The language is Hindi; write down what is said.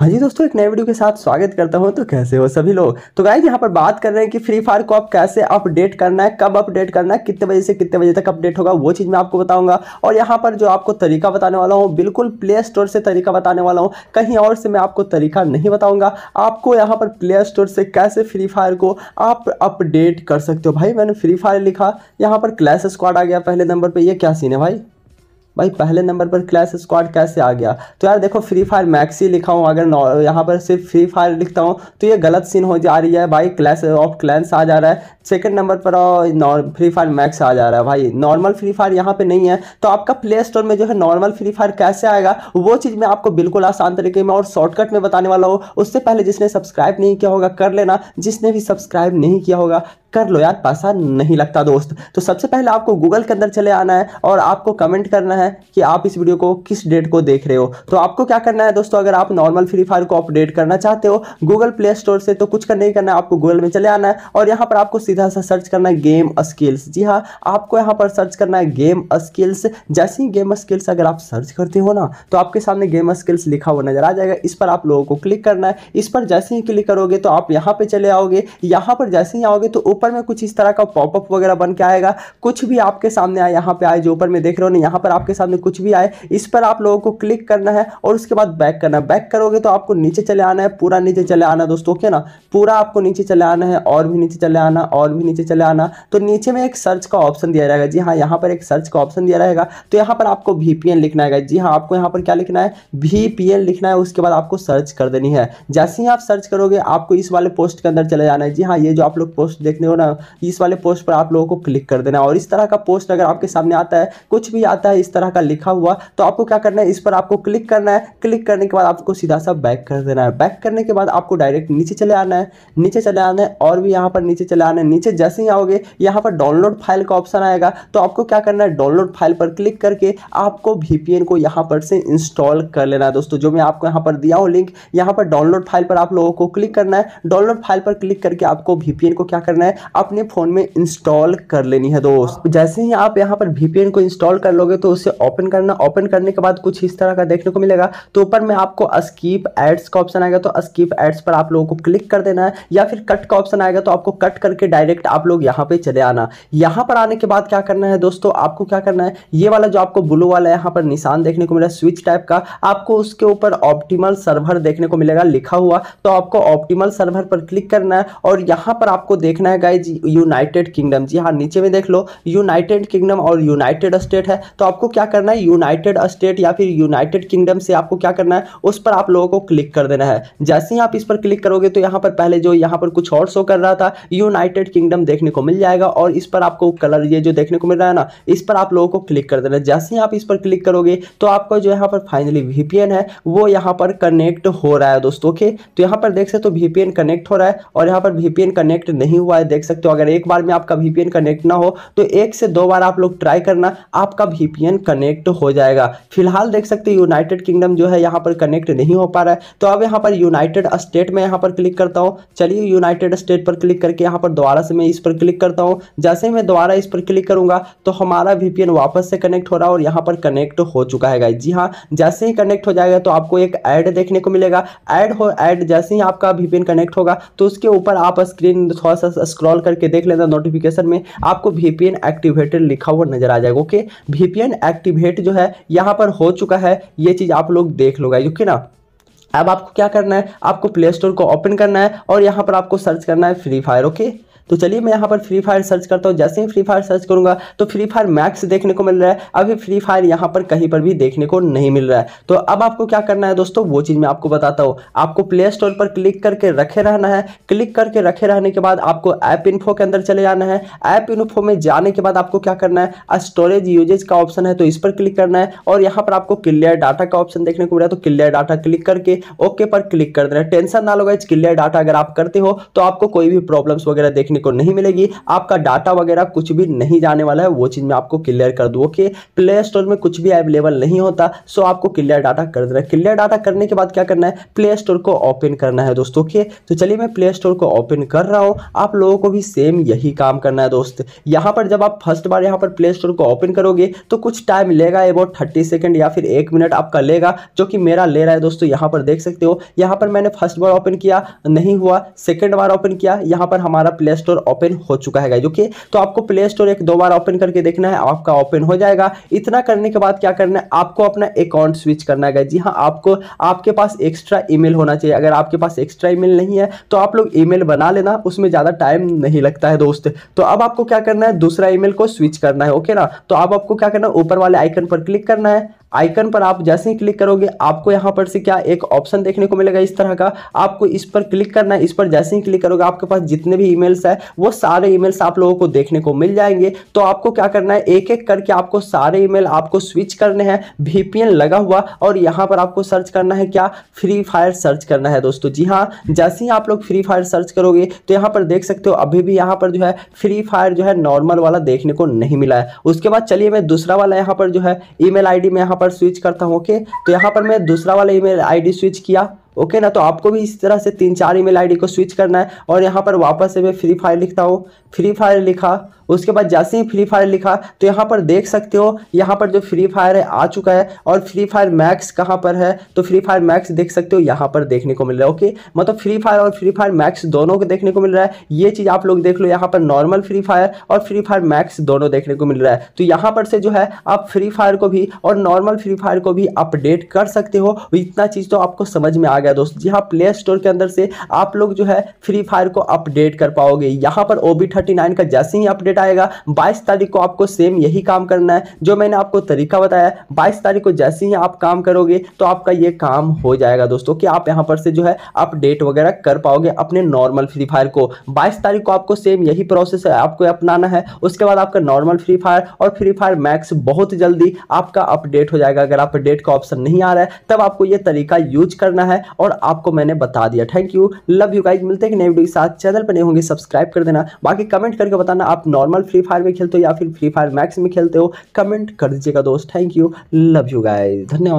हाँ जी दोस्तों एक नए वीडियो के साथ स्वागत करता हूँ तो कैसे हो सभी लोग तो गाइज यहाँ पर बात कर रहे हैं कि फ्री फायर को आप कैसे अपडेट करना है कब अपडेट करना है कितने बजे से कितने बजे तक अपडेट होगा वो चीज़ मैं आपको बताऊंगा और यहाँ पर जो आपको तरीका बताने वाला हूँ बिल्कुल प्ले स्टोर से तरीका बताने वाला हूँ कहीं और से मैं आपको तरीका नहीं बताऊँगा आपको यहाँ पर प्ले स्टोर से कैसे फ्री फायर को आप अपडेट कर सकते हो भाई मैंने फ्री फायर लिखा यहाँ पर क्लैश स्क्वाड आ गया पहले नंबर पर यह क्या सीन है भाई भाई पहले नंबर पर क्लैश स्क्वाड कैसे आ गया तो यार देखो फ्री फायर मैक्सी लिखा हूँ अगर यहाँ पर सिर्फ फ्री फायर लिखता हूँ तो ये गलत सीन हो जा रही है भाई क्लैश ऑफ क्लैंस आ जा रहा है सेकंड नंबर पर फ्री फायर मैक्स आ जा रहा है भाई नॉर्मल फ्री फायर यहाँ पे नहीं है तो आपका प्ले स्टोर में जो है नॉर्मल फ्री फायर कैसे आएगा वो चीज़ मैं आपको बिल्कुल आसान तरीके में और शॉर्टकट में बताने वाला हूँ उससे पहले जिसने सब्सक्राइब नहीं किया होगा कर लेना जिसने भी सब्सक्राइब नहीं किया होगा कर लो यार पैसा नहीं लगता दोस्त तो सबसे पहले आपको गूगल के अंदर चले आना है और आपको कमेंट करना है कि आप इस वीडियो को किस डेट को देख रहे हो तो आपको क्या करना है दोस्तों अगर आप नॉर्मल फ्री फायर को अपडेट करना चाहते हो गूगल प्ले स्टोर से तो कुछ नहीं करना है आपको गूगल में चले आना है और यहाँ पर आपको सीधा सा सर्च करना है गेम स्किल्स जी हाँ आपको यहाँ पर सर्च करना है गेम स्किल्स जैसे ही गेम स्किल्स अगर आप सर्च करते हो ना तो आपके सामने गेम स्किल्स लिखा हुआ नजर आ जाएगा इस पर आप लोगों को क्लिक करना है इस पर जैसे ही क्लिक करोगे तो आप यहाँ पर चले आओगे यहाँ पर जैसे ही आओगे तो ऊपर में कुछ इस तरह का पॉपअप वगैरह बन के आएगा कुछ भी आपके सामने आए यहाँ पे आए जो ऊपर में देख रहे हो ना यहाँ पर आपके सामने कुछ भी आए इस पर आप लोगों को क्लिक करना है और उसके बाद बैक करना बैक करोगे तो आपको नीचे चले आना है पूरा नीचे चले आना दोस्तों ओके ना पूरा आपको नीचे चले आना है और भी नीचे चले आना और भी नीचे चले आना तो नीचे में एक सर्च का ऑप्शन दिया जाएगा जी हाँ यहाँ पर एक सर्च का ऑप्शन दिया रहेगा तो यहाँ पर आपको वी लिखना है जी हाँ आपको यहाँ पर क्या लिखना है वी लिखना है उसके बाद आपको सर्च कर देनी है जैसे ही आप सर्च करोगे आपको इस वाले पोस्ट के अंदर चले जाना है जी हाँ ये जो आप लोग पोस्ट देखने हो ना इस वाले पोस्ट पर आप लोगों को क्लिक कर देना और इस तरह का पोस्ट अगर आपके सामने आता है कुछ भी आता है इस तरह का लिखा हुआ तो आपको क्या करना है इस पर आपको क्लिक करना है क्लिक करने के बाद आपको सीधा सा बैक कर देना है बैक करने के बाद आपको डायरेक्ट नीचे चले आना है नीचे चले आना है और भी यहाँ पर नीचे चले आना है नीचे जैसे ही आओगे यहाँ पर डाउनलोड फाइल का ऑप्शन आएगा तो आपको क्या करना है डाउनलोड फाइल पर क्लिक करके आपको वी को यहाँ पर से इंस्टॉल कर लेना है दोस्तों जो मैं आपको यहाँ पर दिया हूँ लिंक यहाँ पर डाउनलोड फाइल पर आप लोगों को क्लिक करना है डाउनलोड फाइल पर क्लिक करके आपको वी को क्या करना है अपने फ़ोन में इंस्टॉल कर लेनी है दोस्त जैसे ही आप यहाँ पर वीपीएन को इंस्टॉल कर लोगे तो उसे ओपन करना ओपन करने के बाद कुछ इस तरह का देखने को मिलेगा तो ऊपर में आपको स्कीप एड्स का ऑप्शन आएगा तो स्कीप एड्स पर आप लोगों को क्लिक कर देना है या फिर कट का ऑप्शन आएगा तो आपको कट करके डायरेक्ट आप लोग यहाँ पर चले आना यहाँ पर आने के बाद क्या करना है दोस्तों आपको क्या करना है ये वाला जो आपको ब्लू वाला यहाँ पर निशान देखने को मिला स्विच टाइप का आपको उसके ऊपर ऑप्टीमल सर्वर देखने को मिलेगा लिखा हुआ तो आपको ऑप्टीमल सर्वर पर क्लिक करना है और यहाँ पर आपको देखना है गाइज यूनाइटेड किंगडम जी हाँ नीचे में देख लो यूनाइटेड किंगडम और यूनाइटेड स्टेट है तो आपको क्या करना है यूनाइटेड स्टेट या फिर यूनाइटेड किंगडम से आपको क्या करना है उस पर आप लोगों को क्लिक कर देना है जैसे ही आप इस पर क्लिक करोगे तो यहाँ पर पहले जो यहाँ पर कुछ और शो कर रहा था यूनाइटेड किंगडम देखने को मिल जाएगा और इस पर आपको कलर ये जो देखने को मिल रहा है ना इस पर आप लोगों को क्लिक कर देना है जैसे ही आप इस पर क्लिक करोगे तो आपको जो यहाँ पर फाइनली वी है वो यहाँ पर कनेक्ट हो रहा है दोस्तों ओके तो यहाँ पर देख सकते हो वी कनेक्ट हो रहा है और यहाँ पर वी कनेक्ट नहीं हुआ है देख सकते हो अगर एक बार में आपका वीपीएन कनेक्ट ना हो तो एक से दो बार आप लोग ट्राई करना आपका वीपीएन कनेक्ट हो जाएगा फिलहाल देख सकते हो यूनाइटेड किंगडम जो है यहाँ पर कनेक्ट नहीं हो पा रहा है तो अब यहाँ पर यूनाइटेड स्टेट में यहाँ पर क्लिक करता हूँ चलिए यूनाइटेड स्टेट पर क्लिक करके यहाँ पर दोबारा से मैं इस पर क्लिक करता हूँ जैसे मैं दोबारा इस पर क्लिक करूंगा तो हमारा वीपीएन वापस से कनेक्ट हो रहा है और यहाँ पर कनेक्ट हो चुका है जी हाँ जैसे ही कनेक्ट हो जाएगा तो आपको एक ऐड देखने को मिलेगा ऐड हो ऐड जैसे ही आपका वीपीएन कनेक्ट होगा तो उसके ऊपर आप स्क्रीन थोड़ा सा स्क्रॉल करके देख लेना नोटिफिकेशन में आपको वीपीएन एक्टिवेटेड लिखा हुआ नजर आ जाएगा ओके वीपीएन एक्टिवेट जो है यहाँ पर हो चुका है ये चीज़ आप लोग देख लो ओके ना अब आपको क्या करना है आपको प्ले स्टोर को ओपन करना है और यहाँ पर आपको सर्च करना है फ्री फायर ओके तो चलिए मैं यहाँ पर फ्री फायर सर्च करता हूँ जैसे ही फ्री फायर सर्च करूंगा तो फ्री फायर मैक्स देखने को मिल रहा है अभी फ्री फायर यहाँ पर कहीं पर भी देखने को नहीं मिल रहा है तो अब आपको क्या करना है दोस्तों वो चीज़ मैं आपको बताता हूँ आपको प्ले स्टोर पर क्लिक करके रखे रहना है क्लिक करके रखे रहने के बाद आपको ऐप इन्फो के अंदर चले जाना है ऐप इन्फो में जाने के बाद आपको क्या करना है स्टोरेज यूजेज का ऑप्शन है तो इस पर क्लिक करना है और यहाँ पर आपको क्लियर डाटा का ऑप्शन देखने को मिल रहा है तो क्लियर डाटा क्लिक करके ओके पर क्लिक कर देना है टेंशन ना लोग क्लियर डाटा अगर आप करते हो तो आपको कोई भी प्रॉब्लम्स वगैरह देखने देखने को नहीं मिलेगी आपका डाटा वगैरह कुछ भी नहीं जाने वाला है वो चीज़ मैं आपको क्लियर कर दूँ ओके प्ले स्टोर में कुछ भी अवेलेबल नहीं होता सो आपको क्लियर डाटा कर देना क्लियर डाटा करने के बाद क्या करना है प्ले स्टोर को ओपन करना है दोस्तों ओके तो चलिए मैं प्ले स्टोर को ओपन कर रहा हूँ आप लोगों को भी सेम यही काम करना है दोस्त यहाँ पर जब आप फर्स्ट बार यहाँ पर प्ले स्टोर को ओपन करोगे तो कुछ टाइम लेगा अबाउट थर्टी सेकेंड या फिर एक मिनट आपका लेगा जो कि मेरा ले रहा है दोस्तों यहाँ पर देख सकते हो यहाँ पर मैंने फर्स्ट बार ओपन किया नहीं हुआ सेकेंड बार ओपन किया यहाँ पर हमारा प्ले स्टोर ओपन हो चुका है जो कि तो आपको प्ले स्टोर एक दो बार ओपन करके देखना है आपका ओपन हो जाएगा इतना करने के बाद क्या करना है आपको अपना अकाउंट स्विच करना है जी हाँ आपको आपके पास एक्स्ट्रा ई होना चाहिए अगर आपके पास एक्स्ट्रा ई नहीं है तो आप लोग ई बना लेना उसमें ज़्यादा टाइम नहीं लगता है दोस्त तो अब आपको क्या करना है दूसरा ई को स्विच करना है ओके ना तो अब आपको क्या करना है ऊपर वाले आइकन पर क्लिक करना है आइकन पर आप जैसे ही क्लिक करोगे आपको यहाँ पर से क्या एक ऑप्शन देखने को मिलेगा इस तरह का आपको इस पर क्लिक करना है इस पर जैसे ही क्लिक करोगे आपके पास जितने भी ईमेल्स है वो सारे ईमेल्स आप लोगों को देखने को मिल जाएंगे तो आपको क्या करना है एक एक करके आपको सारे ईमेल आपको स्विच करने हैं वीपीएन लगा हुआ और यहाँ पर आपको सर्च करना है क्या फ्री फायर सर्च करना है दोस्तों जी हाँ जैसे ही आप लोग फ्री फायर सर्च करोगे तो यहाँ पर देख सकते हो अभी भी यहाँ पर जो है फ्री फायर जो है नॉर्मल वाला देखने को नहीं मिला है उसके बाद चलिए मैं दूसरा वाला यहाँ पर जो है ई मेल में यहाँ पर स्विच करता हूँ ओके तो यहाँ पर मैं दूसरा वाला ईमेल आईडी स्विच किया ओके ना तो आपको भी इस तरह से तीन चार ईमेल आईडी को स्विच करना है और यहाँ पर वापस से मैं फ्री फायर लिखता हूँ फ्री फायर लिखा उसके बाद जैसे ही फ्री फायर लिखा तो यहाँ पर देख सकते हो यहाँ पर जो फ्री फायर है आ चुका है और फ्री फायर मैक्स कहाँ पर है तो फ्री फायर मैक्स देख सकते हो यहाँ पर देखने को मिल रहा है ओके मतलब फ्री फायर और फ्री फायर मैक्स दोनों को देखने को मिल रहा है ये चीज़ आप लोग देख लो यहाँ पर नॉर्मल फ्री फायर और फ्री फायर मैक्स दोनों देखने को मिल रहा है तो यहाँ पर से जो है आप फ्री फायर को भी और नॉर्मल फ्री फायर को भी अपडेट कर सकते हो इतना चीज़ तो आपको समझ में आ गया दोस्तों जी हाँ प्ले स्टोर के अंदर से आप लोग जो है फ्री फायर को अपडेट कर पाओगे यहाँ पर ओ नाइन का जैसे ही अपडेट आएगा बाईस तारीख को आपको सेम यही काम करना है जो मैंने आपको तरीका बताया बाईस तारीख को जैसे ही आप काम करोगे तो आपका ये काम हो जाएगा दोस्तों कि आप यहाँ पर से जो है अपडेट वगैरह कर पाओगे अपने नॉर्मल फ्री फायर को बाईस तारीख को आपको सेम यही प्रोसेस है आपको अपनाना है उसके बाद आपका नॉर्मल फ्री फायर और फ्री फायर मैक्स बहुत जल्दी आपका अपडेट हो जाएगा अगर अपडेट का ऑप्शन नहीं आ रहा है तब आपको ये तरीका यूज करना है और आपको मैंने बता दिया thank you love you guys मिलते हैं कि नई वीडियो के साथ चैनल पर नहीं होंगे सब्सक्राइब कर देना बाकी कमेंट करके बताना आप नॉर्मल नॉर्मल फ्री फायर में खेलते हो या फिर फ्री फायर मैक्स में खेलते हो कमेंट कर दीजिएगा दोस्त thank you love you guys धन्यवाद